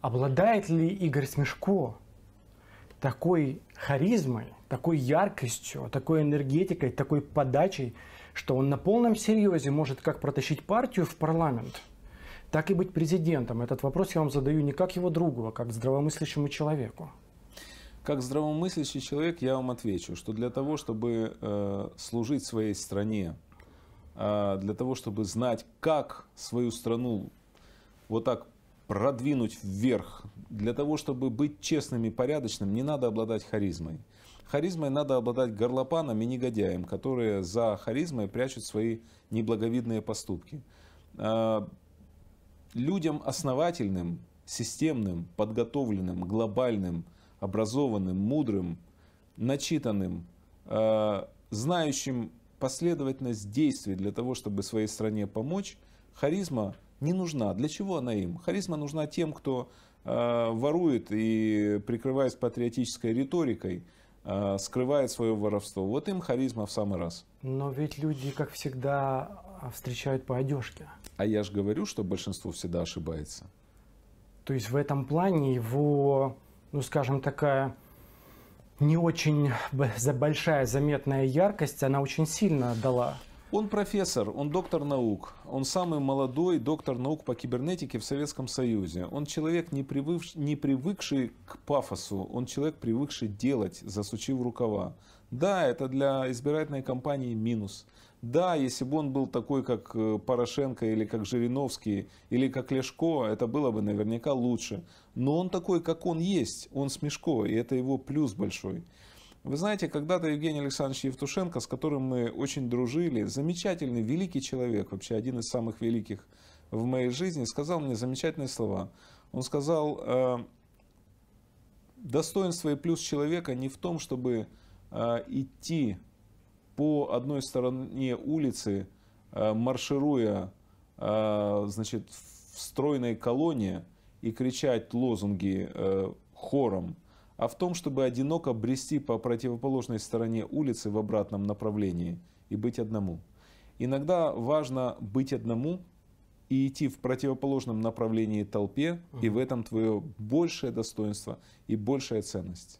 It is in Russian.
Обладает ли Игорь Смешко такой харизмой, такой яркостью, такой энергетикой, такой подачей, что он на полном серьезе может как протащить партию в парламент, так и быть президентом. Этот вопрос я вам задаю не как его другу, а как здравомыслящему человеку. Как здравомыслящий человек я вам отвечу, что для того, чтобы э, служить своей стране, э, для того, чтобы знать, как свою страну вот так продвинуть вверх. Для того, чтобы быть честным и порядочным, не надо обладать харизмой. Харизмой надо обладать горлопаном и негодяем, которые за харизмой прячут свои неблаговидные поступки. А, людям основательным, системным, подготовленным, глобальным, образованным, мудрым, начитанным, а, знающим последовательность действий для того, чтобы своей стране помочь, харизма – не нужна. Для чего она им? Харизма нужна тем, кто э, ворует и, прикрываясь патриотической риторикой, э, скрывает свое воровство. Вот им харизма в самый раз. Но ведь люди, как всегда, а, встречают по одежке. А я же говорю, что большинство всегда ошибается. То есть в этом плане его, ну скажем, такая не очень большая заметная яркость, она очень сильно дала. Он профессор, он доктор наук, он самый молодой доктор наук по кибернетике в Советском Союзе. Он человек, не, привык, не привыкший к пафосу, он человек, привыкший делать, засучив рукава. Да, это для избирательной кампании минус. Да, если бы он был такой, как э, Порошенко или как Жириновский, или как Лешко, это было бы наверняка лучше. Но он такой, как он есть, он с Мешко, и это его плюс большой. Вы знаете, когда-то Евгений Александрович Евтушенко, с которым мы очень дружили, замечательный, великий человек, вообще один из самых великих в моей жизни, сказал мне замечательные слова. Он сказал, э, достоинство и плюс человека не в том, чтобы э, идти по одной стороне улицы, э, маршируя значит, в стройной колонии и кричать лозунги хором – а в том, чтобы одиноко брести по противоположной стороне улицы в обратном направлении и быть одному. Иногда важно быть одному и идти в противоположном направлении толпе, угу. и в этом твое большее достоинство и большая ценность.